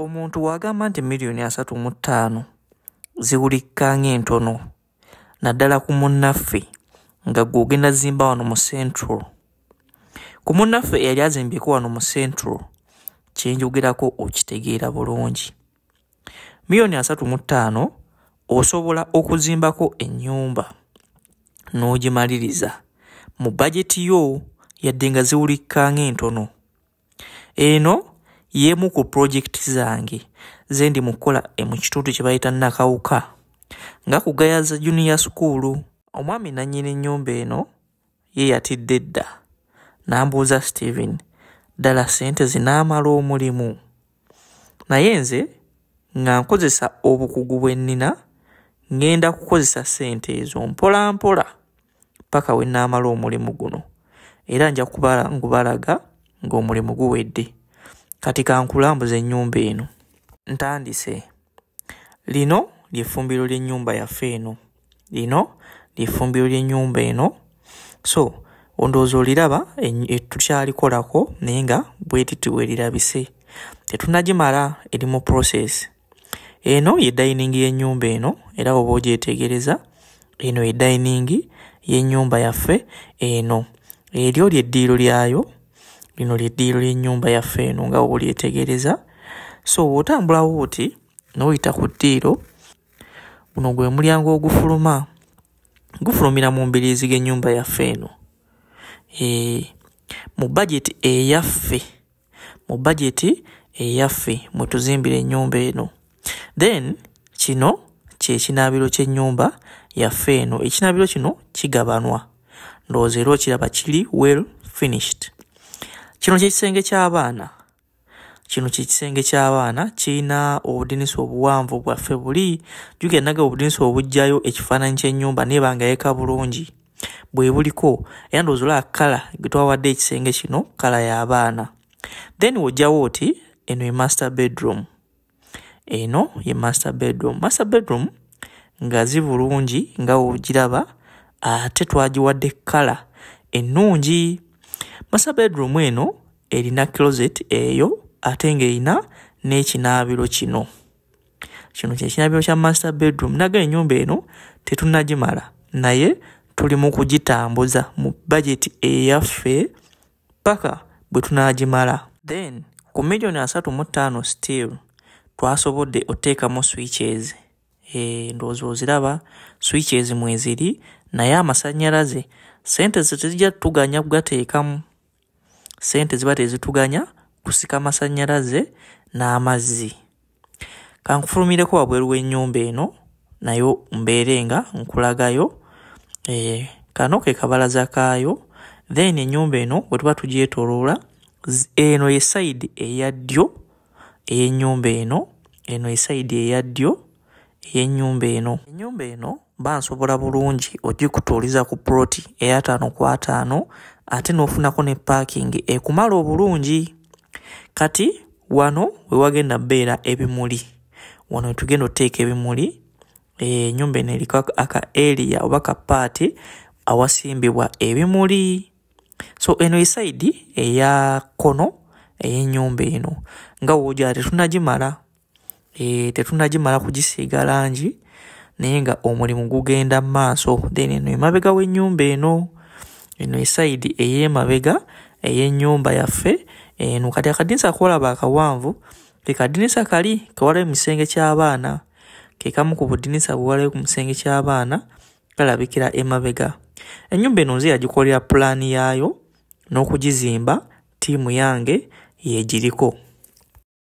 omuntu bw'agamba nti miliyoni asatu mu ttaano ziwulikkanga entono naddala ku munnaffe nga gwe ogenda zimba wano mu central ku munnaffe eyali azimbyeko wano mu central kyenjogerako okitegeera bulungi miliyoni asatu mu ttaano osobola okuzimbako ennyumba n'ogimaliriza mu bajeti yo yadde nga ziwulikkanga entono eno yemu ku pulojekiti zange ze ndi mukola mu e kitundu kye bayita nakawuka nga kugayaza juniya sukuulu omwami nannyini ennyumba eno ye yatidde dda n'ambuuza steven ddala ssente zinaamala omulimu naye nze nga nkozesa obukugu bwe nnina ngenda kukozesa ssente ezo mpola mpola paka we naamala omulimu guno era nja kubala ngubalaga ng'omulimu guwedde kati ka nkulambuze ennyumba eno ntandise lino lyefumbiro ly'ennyumba yaffe eno lino lyefumbiro ly'ennyumba eno so ondoozi oliraba e-, tukyalikolako naye nga bwetiti werirabise tetunagimala eri mu process eno ye dayiningi y'ennyumba eno era oba ogyetegereza eno ye dayiningi y'ennyumba yaffe eno eryo lyeddiiro lyayo lino lyeddiiro lyennyumba yaffe eno nga wolyetegereza so wootambulawo oti nooyita ku ddiiro guno gwe mulyango ogufuluma gufulumira mu mbiriizi g'ennyumba yaffe eno ee eh, mu bajeti eyaffe mu bajeti eyaffe mwe tuzimbira ennyumba eno then kino kyekinaabiro ky'ennyumba yaffe eno ekinaabiro kino kigabanwa ndowooza era okiraba kiri well finished kino kyekisenge kyabaana kino kyekisenge kyabaana kirina obudinisa obuwanvu bwaffe buli jugendaga obudinisa obujjayo ekifaananyi kyenyumba nebanga yeka bulungi bwe buliko era ndoozolaa kala getwawadde ekisenge kino kala yabaana then wojjawo oti eno ye master bedroom eno ye master bedroom master bedroom ngazi bulungi nga ogiraba ate twagiwadde kala ennungi e masa bedroom eno erina closet eyo ate ng'erina n'ekinaabiro kino kino kyekinaabiro kya master bedroom naga enyumba eno tetunnagimala naye tuli mu kugitambuza mu budget eyaffe paka bwe tunaagimala then ku milioni 35 still twasobodde otteekamu switches eh, ndowooza oziraba switches mweziri naye amasannyalaze sente zitijja tuganya kugateekamu sente ziba tezituganya kusika masanyalaze n'amazzi kankufulumireko wabweru w'ennyumba eno nayo mbeere nga nkulagayo e, kano ke kabalaza kaayo then ennyumba eno bwe tuba tugyetoloola eno esaidi eya ddyo ey'ennyumba eno eno esaidi eya ddyo ey'ennyumba eno ennyumba eno bansobola bulungi ogikutuuliza ku ploti eyataano ku ataano ate n'ofunako ne paakingi ekumala obulungi kati wano we wagenda bbeera ebimuli wano wetugenda oteeka ebimuli eh, ennyumba eno eriko aka aria oba ka paati awasimbibwa ebimuli so eno esaidi eya kono ey'ennyumba eno nga woogyo ate tunagimala Eh, tetunnagimala kugisiiga langi naye nga omulimu gugenda mu maaso then eno emabega w'ennyumba eno eno esayidi ey'emabega ey'ennyumba yaffe eno kati akadinisa kolaba akawanvu ke kadinisa kali kewalayo mukisenge ky'abaana ke kamu ku budinisa bwewalayo ku musenge ky'abaana kalabikira emabega ennyumba eno nze yagikolera pulaani yaayo n'okugizimba ttiimu yange yegiriko